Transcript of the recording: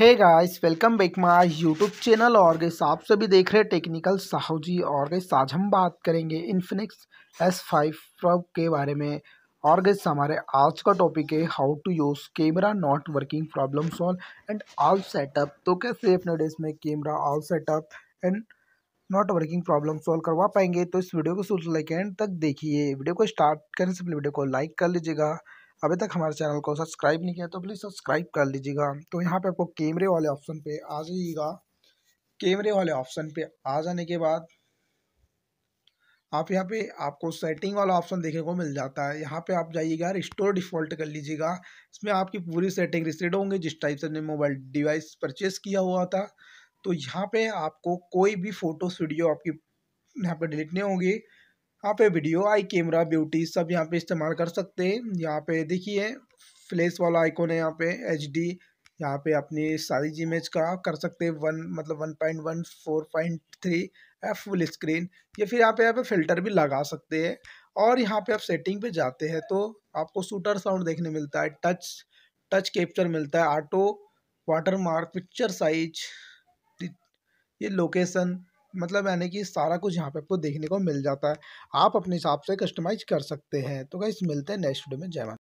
hey guys welcome back my YouTube channel और guys आप सभी देख रहे हैं टेक्निकल साहू जी और गैस आज हम बात करेंगे इन्फिनिक्स एस फाइव प्रो के बारे में और गैस हमारे आज का टॉपिक है how to use camera not working problem solve and all setup तो कैसे अपने डेज में camera all setup and not working problem solve करवा पाएंगे तो इस वीडियो को सोच लाइक एंड तक देखिए वीडियो को स्टार्ट करने से पहले वीडियो को लाइक कर लीजिएगा अभी तक हमारे चैनल को सब्सक्राइब नहीं किया तो प्लीज़ सब्सक्राइब कर लीजिएगा तो यहाँ पे आपको कैमरे वाले ऑप्शन पे आ जाइएगा कैमरे वाले ऑप्शन पे आ जाने के बाद आप यहाँ पे आपको सेटिंग वाला ऑप्शन देखने को मिल जाता है यहाँ पे आप जाइएगा रिस्टोर डिफ़ॉल्ट कर लीजिएगा इसमें आपकी पूरी सेटिंग रिसेट होंगे जिस टाइप से हमने मोबाइल डिवाइस परचेस किया हुआ था तो यहाँ पे आपको कोई भी फ़ोटोस वीडियो आपकी यहाँ पे डिलीट नहीं होंगी यहाँ पे वीडियो आई कैमरा ब्यूटी सब यहाँ पे इस्तेमाल कर सकते हैं यहाँ पे देखिए फ्लैश वाला आइकॉन है यहाँ पे एच डी यहाँ पे अपनी साइज इमेज का कर सकते हैं वन मतलब one point one four point three full screen या फिर यहाँ पे यहाँ पे फिल्टर भी लगा सकते हैं और यहाँ पे आप सेटिंग पे जाते हैं तो आपको शूटर साउंड देखने मिलता है टच टच कैप्चर मिलता है auto watermark picture size ये लोकेशन मतलब यानी कि सारा कुछ यहाँ पे आपको देखने को मिल जाता है आप अपने हिसाब से कस्टमाइज कर सकते हैं तो कैसे मिलते हैं नेक्स्ट वीडियो में जय माता